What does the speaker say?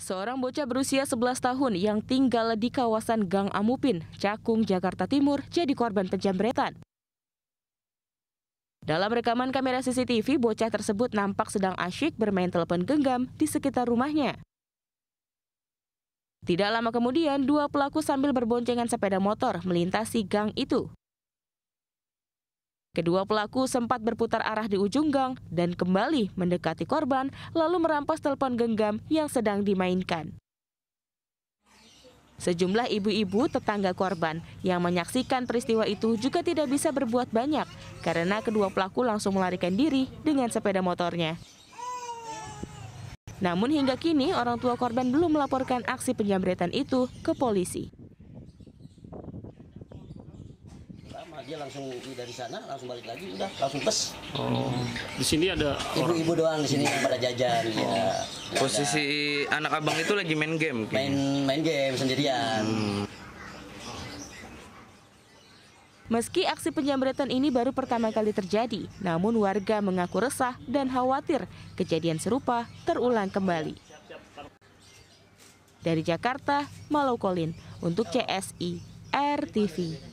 Seorang bocah berusia 11 tahun yang tinggal di kawasan Gang Amupin, Cakung, Jakarta Timur jadi korban penjambretan. Dalam rekaman kamera CCTV, bocah tersebut nampak sedang asyik bermain telepon genggam di sekitar rumahnya. Tidak lama kemudian, dua pelaku sambil berboncengan sepeda motor melintasi gang itu. Kedua pelaku sempat berputar arah di ujung gang dan kembali mendekati korban, lalu merampas telepon genggam yang sedang dimainkan. Sejumlah ibu-ibu tetangga korban yang menyaksikan peristiwa itu juga tidak bisa berbuat banyak karena kedua pelaku langsung melarikan diri dengan sepeda motornya. Namun hingga kini orang tua korban belum melaporkan aksi penjamretan itu ke polisi. sama dia langsung dari sana langsung balik lagi udah langsung tes. oh di sini ada ibu-ibu doang di sini yang pada jajan ya. oh. ya posisi ada. anak abang itu lagi main game kayaknya. main main game sendirian hmm. Meski aksi penjamretan ini baru pertama kali terjadi, namun warga mengaku resah dan khawatir kejadian serupa terulang kembali. Dari Jakarta, Malau Kolin untuk CSI RTV.